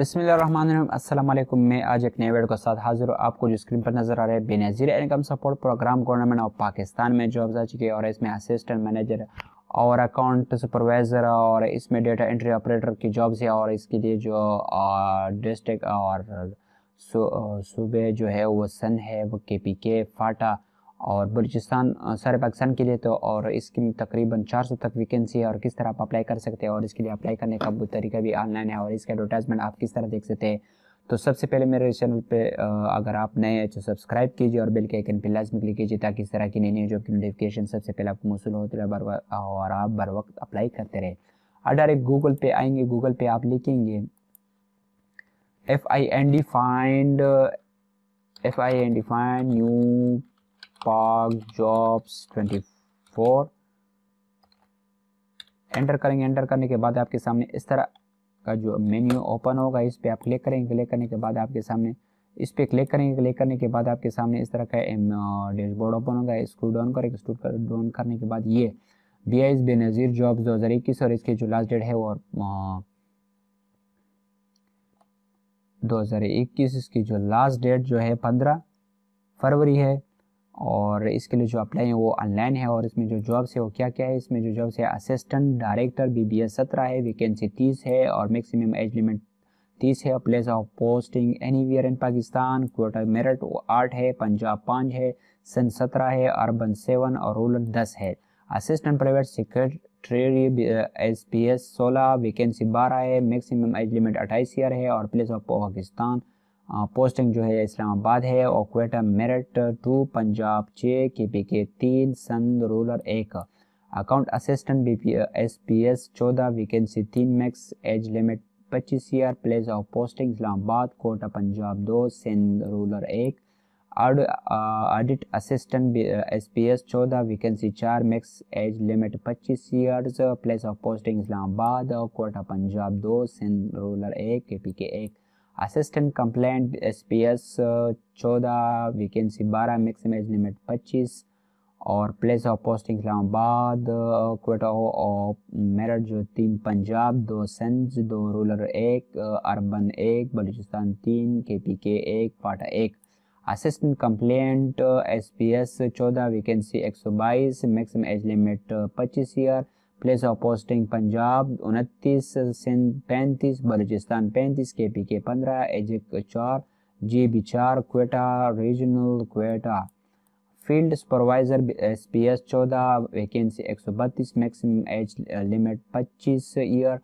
अस्सलाम वालेकुम मैं आज एक नए वीडियो के साथ हाजिर हूँ आपको जो स्क्रीन पर नजर आ रहा है Benazir income support programme government of Pakistan में जॉब्स आ चुकी है और इसमें असिस्टेंट मैनेजर और अकाउंट सुपरवाइज़र और इसमें डेटा एंट्री ऑपरेटर की जॉब्स है और इसके लिए जो डिस्ट्रिक्ट और सूबे जो है वो सन है वो के पी के फाटा और बलूचिस्तान सारे पाकिस्तान के लिए तो और इसकी तकरीबन 400 तक वैकेंसी है और किस तरह आप अप्लाई कर सकते हैं और इसके लिए अप्लाई करने का तरीका भी ऑनलाइन है और इसका एडवर्टाइजमेंट आप किस तरह देख सकते हैं तो सबसे पहले मेरे चैनल पे अगर आप नए हैं तो सब्सक्राइब कीजिए और बेल के आइकन पर लाजमी क्लिक कीजिए ताकि इस तरह की नई नई जॉब की नोटिफिकेशन सबसे पहले आपको मौसू होते रहे और आप बर वक्त अप्लाई करते रहे और डायरेक्ट गूगल पे आएंगे गूगल पे आप लिखेंगे F I N D find F I N D find new Pak jobs 24 enter करेंगे एंटर करने के बाद आपके सामने इस तरह का जो मेन्यू ओपन होगा इस पर आप क्लिक करेंगे क्लिक करने के बाद आपके सामने इस पर क्लिक करेंगे क्लिक करने के बाद आपके सामने इस तरह का डैशबोर्ड ओपन होगा स्क्रू डाउन करेंगे स्क्रू डाउन करने के बाद ये B I S Benazir jobs दो हज़ार इक्कीस और इसके जो लास्ट डेट है वो और दो हज़ार इक्कीस इसकी जो लास्ट डेट जो है पंद्रह फरवरी है और इसके लिए जो अप्लाई है वो ऑनलाइन है और इसमें जो जॉब्स है वो क्या क्या है इसमें जो जॉब्स है assistant director B B S सत्रह है वैकेंसी तीस है और मैक्सिमम एज लिमिट तीस है place of posting anywhere in Pakistan quota merit आठ है पंजाब पाँच है सन सत्रह है अर्बन सेवन और रूरल दस है assistant private secretary S P S सोलह वैकेंसी बारह है मैक्सिमम एज लिमिट अट्ठाईस ईयर है और प्लेस ऑफ पाकिस्तान पोस्टिंग जो है इस्लामाबाद है और क्वेटा मेरिट टू पंजाब छः के पी के तीन संद रूलर एक account assistant B P S P S चौदह वैकेंसी तीन मैक्स एज लिमिट पच्चीस year place of posting Islamabad quota Punjab दो सिंध रूलर एक audit assistant S P S चौदह वैकेंसी चार मैक्स एज लिमिट पच्चीस years place of posting Islamabad quota Punjab दो Sindh rural एक के पी के एक assistant complaint S P S चौदह वैकेंसी बारह मैक्सिम एज लिमिट पच्चीस और place of posting Islamabad quota और मेरठ जो तीन पंजाब दो सेंस दो रूरल एक अरबन uh, एक बलूचिस्तान तीन के पी के एक पाटा एक assistant complaint S P S चौदह वैकेंसी एक सौ बाईस मैक्सिम एज लिमिट पच्चीस year place of posting Punjab उनतीस सिंध पैंतीस बलूचिस्तान पैंतीस के पी के पंद्रह एजिक चार जी बी चार Quetta regional Quetta field supervisor S P S चौदह वैकेंसी एक सौ बत्तीस मैक्सिमम एज लिमिट पच्चीस ईयर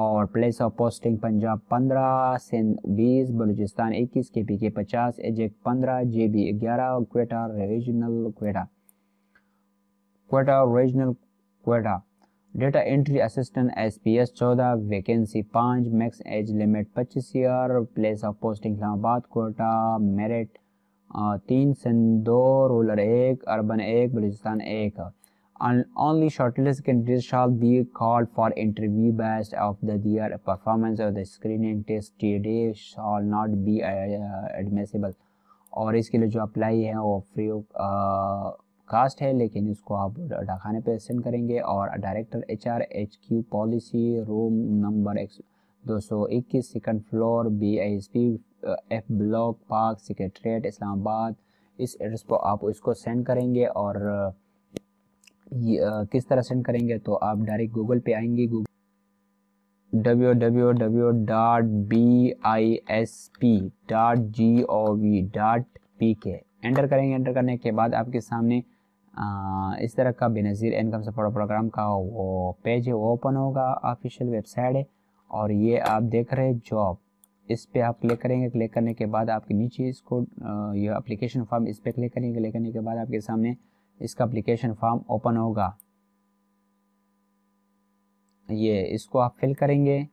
और प्लेस ऑफ पोस्टिंग पंजाब पंद्रह सिंध बीस बलूचिस्तान इक्कीस के पी के पचास एजिक पंद्रह जे बी ग्यारह Quetta regional Quetta Quetta regional Quetta data entry assistant S P S चौदह वैकेंसी पाँच मैक्स एज लिमिट पच्चीस year place of posting Islamabad quota merit तीन सन दो रूलर एक अरबन एक बलूचिस्तान एक only shortlist candidate shall be call for interview best of the their performance of the screening test T shall not be admissible और इसके लिए जो अप्लाई है वो फ्री ऑफ कास्ट है लेकिन इसको आप डाखाने पे सेंड करेंगे और director H R H Q policy room number एक दो सौ इक्कीस second floor B S P F block park secretariat Islamabad इस एड्रेस पर आप इसको सेंड करेंगे और uh, ये uh, किस तरह सेंड करेंगे तो आप डायरेक्ट गूगल पे आएंगे Google W W W dot B I S P dot G O V dot P K enter करेंगे एंटर करने के बाद आपके सामने हाँ, इस तरह का बेनज़ीर इनकम सपोर्ट प्रोग्राम का वो पेज है वो ओपन होगा ऑफिशियल वेबसाइट है और ये आप देख रहे हैं जॉब इस पर आप क्लिक करेंगे क्लिक करने के बाद आपके नीचे इसको ये अप्लीकेशन फॉर्म इस पर क्लिक करेंगे क्लिक करने के बाद आपके सामने इसका अप्लीकेशन फॉर्म ओपन होगा ये इसको आप फिल करेंगे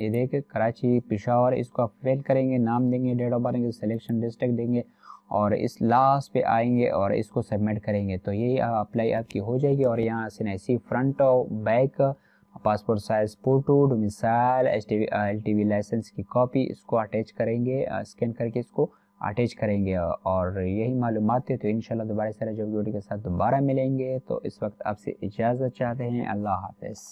ये देखे कराची पिशावर इसको आप फेल करेंगे नाम देंगे date of birth selection district देंगे और इस लास्ट पे आएंगे और इसको सबमिट करेंगे तो ये अप्लाई आपकी हो जाएगी और यहाँ से ना इसी फ्रंट और back passport size photo domicile H T L T V licence की कॉपी इसको अटैच करेंगे स्कैन करके इसको अटैच करेंगे और यही मालूम थे तो इन दोबारा सारे जो ड्यूटी के साथ दोबारा मिलेंगे तो इस वक्त आपसे इजाज़त चाहते हैं अल्लाह हाफिज़